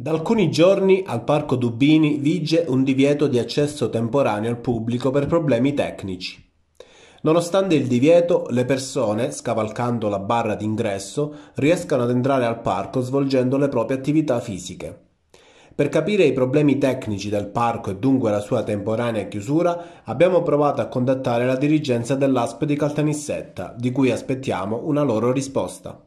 Da alcuni giorni al Parco Dubini vige un divieto di accesso temporaneo al pubblico per problemi tecnici. Nonostante il divieto, le persone, scavalcando la barra d'ingresso, riescano ad entrare al parco svolgendo le proprie attività fisiche. Per capire i problemi tecnici del parco e dunque la sua temporanea chiusura, abbiamo provato a contattare la dirigenza dell'ASP di Caltanissetta, di cui aspettiamo una loro risposta.